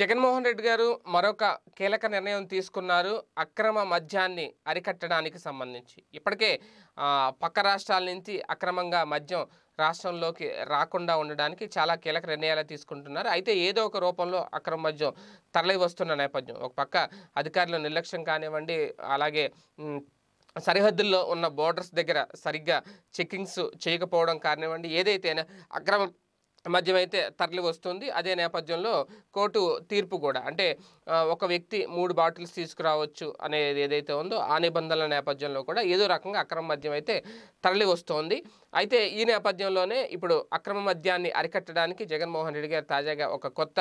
జగన్మోహన్ రెడ్డి గారు మరొక కీలక నిర్ణయం తీసుకున్నారు అక్రమ మద్యాన్ని అరికట్టడానికి సంబంధించి ఇప్పటికే పక్క రాష్ట్రాల నుంచి అక్రమంగా మద్యం రాష్ట్రంలోకి రాకుండా ఉండడానికి చాలా కీలక నిర్ణయాలు తీసుకుంటున్నారు అయితే ఏదో ఒక రూపంలో అక్రమ మద్యం తరలి వస్తున్న నేపథ్యం ఒక పక్క అధికారుల నిర్లక్ష్యం కానివ్వండి అలాగే సరిహద్దుల్లో ఉన్న బోర్డర్స్ దగ్గర సరిగ్గా చెక్కింగ్స్ చేయకపోవడం కానివ్వండి ఏదైతేనే అక్రమ మధ్యమైతే తరలి వస్తుంది అదే నేపథ్యంలో కోర్టు తీర్పు కూడా అంటే ఒక వ్యక్తి మూడు బాటిల్స్ తీసుకురావచ్చు అనేది ఏదైతే ఉందో ఆ నిబంధనల నేపథ్యంలో కూడా ఏదో రకంగా అక్రమ మద్యం అయితే తరలి వస్తోంది అయితే ఈ నేపథ్యంలోనే ఇప్పుడు అక్రమ మద్యాన్ని అరికట్టడానికి జగన్మోహన్ రెడ్డి గారు తాజాగా ఒక కొత్త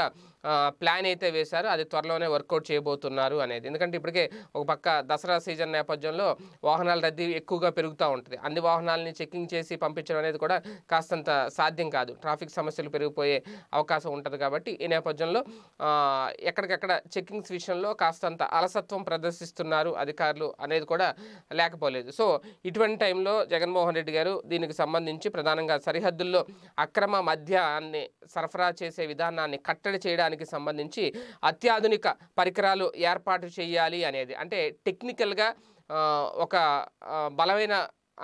ప్లాన్ అయితే వేశారు అది త్వరలోనే వర్కౌట్ చేయబోతున్నారు అనేది ఎందుకంటే ఇప్పటికే ఒక పక్క దసరా సీజన్ నేపథ్యంలో వాహనాల రద్దీ ఎక్కువగా పెరుగుతూ ఉంటుంది అన్ని వాహనాలని చెక్కింగ్ చేసి పంపించడం అనేది కూడా కాస్తంత సాధ్యం కాదు ట్రాఫిక్ సమస్యలు పెరిగిపోయే అవకాశం ఉంటుంది కాబట్టి ఈ నేపథ్యంలో ఎక్కడికక్కడ చెక్కింగ్స్ విషయంలో కాస్తంత అలసత్వం ప్రదర్శిస్తున్నారు అధికారులు అనేది కూడా లేకపోలేదు సో ఇటువంటి టైంలో జగన్మోహన్ రెడ్డి గారు దీనికి సంబంధించి ప్రధానంగా సరిహద్దుల్లో అక్రమ మద్యాన్ని సరఫరా చేసే విధానాన్ని కట్టడి చేయడానికి సంబంధించి అత్యాధునిక పరికరాలు ఏర్పాటు చేయాలి అనేది అంటే టెక్నికల్గా ఒక బలమైన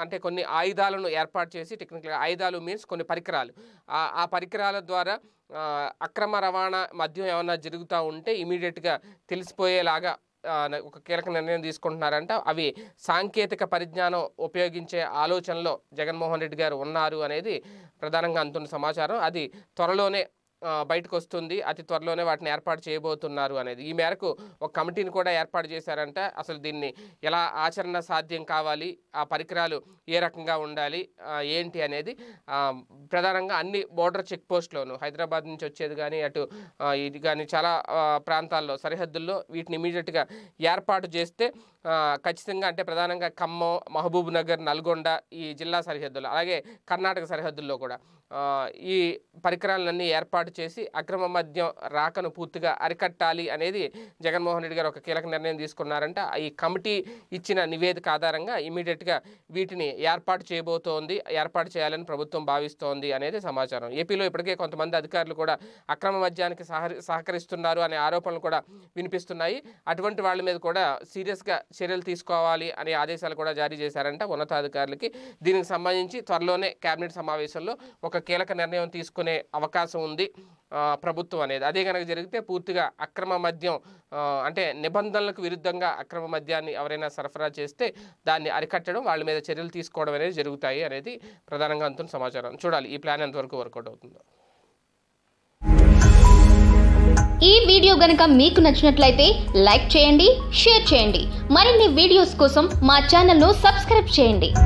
అంటే కొన్ని ఆయుధాలను ఏర్పాటు చేసి టెక్నికల్గా ఆయుధాలు మీన్స్ కొన్ని పరికరాలు ఆ పరికరాల ద్వారా అక్రమ రవాణా మద్యం ఏమైనా జరుగుతూ ఉంటే ఇమీడియట్గా తెలిసిపోయేలాగా ఒక కీలక నిర్ణయం తీసుకుంటున్నారంటే అవి సాంకేతిక పరిజ్ఞానం ఉపయోగించే ఆలోచనలో జగన్మోహన్ రెడ్డి గారు ఉన్నారు అనేది ప్రధానంగా అందుతున్న సమాచారం అది త్వరలోనే బయటకు వస్తుంది అతి త్వరలోనే వాటిని ఏర్పాటు చేయబోతున్నారు అనేది ఈ మేరకు ఒక కమిటీని కూడా ఏర్పాటు చేశారంట అసలు దీన్ని ఎలా ఆచరణ సాధ్యం కావాలి ఆ పరికరాలు ఏ రకంగా ఉండాలి ఏంటి అనేది ప్రధానంగా అన్ని బోర్డర్ చెక్ పోస్ట్లోను హైదరాబాద్ నుంచి వచ్చేది కానీ అటు ఇది కానీ చాలా ప్రాంతాల్లో సరిహద్దుల్లో వీటిని ఇమీడియట్గా ఏర్పాటు చేస్తే ఖచ్చితంగా అంటే ప్రధానంగా ఖమ్మం మహబూబ్ నగర్ నల్గొండ ఈ జిల్లా సరిహద్దులు అలాగే కర్ణాటక సరిహద్దుల్లో కూడా ఈ పరికరాలన్నీ ఏర్పాటు చేసి అక్రమ మద్యం రాకను పూర్తిగా అరికట్టాలి అనేది జగన్మోహన్ రెడ్డి గారు ఒక కీలక నిర్ణయం తీసుకున్నారంట ఈ కమిటీ ఇచ్చిన నివేదిక ఆధారంగా ఇమీడియట్గా వీటిని ఏర్పాటు చేయబోతోంది ఏర్పాటు చేయాలని ప్రభుత్వం భావిస్తోంది అనేది సమాచారం ఏపీలో ఇప్పటికే కొంతమంది అధికారులు కూడా అక్రమ మద్యానికి సహకరిస్తున్నారు అనే ఆరోపణలు కూడా వినిపిస్తున్నాయి అటువంటి వాళ్ళ మీద కూడా సీరియస్గా చర్యలు తీసుకోవాలి అనే ఆదేశాలు కూడా జారీ చేశారంట ఉన్నతాధికారులకి దీనికి సంబంధించి త్వరలోనే కేబినెట్ సమావేశంలో ఒక కీలక నిర్ణయం తీసుకునే అవకాశం ఉంది ప్రభుత్వం అనేది అదే కనుక జరిగితే పూర్తిగా అక్రమ మద్యం అంటే నిబంధనలకు విరుద్ధంగా అక్రమ మద్యాన్ని ఎవరైనా సరఫరా చేస్తే దాన్ని అరికట్టడం వాళ్ళ మీద చర్యలు తీసుకోవడం అనేది జరుగుతాయి అనేది ప్రధానంగా అంతున్న సమాచారం చూడాలి ఈ ప్లాన్ ఎంతవరకు వర్కౌట్ అవుతుందో ఈ వీడియో గనక మీకు నచ్చినట్లయితే లైక్ చేయండి షేర్ చేయండి మరిన్ని వీడియోస్ కోసం మా ఛానల్ను సబ్స్క్రైబ్ చేయండి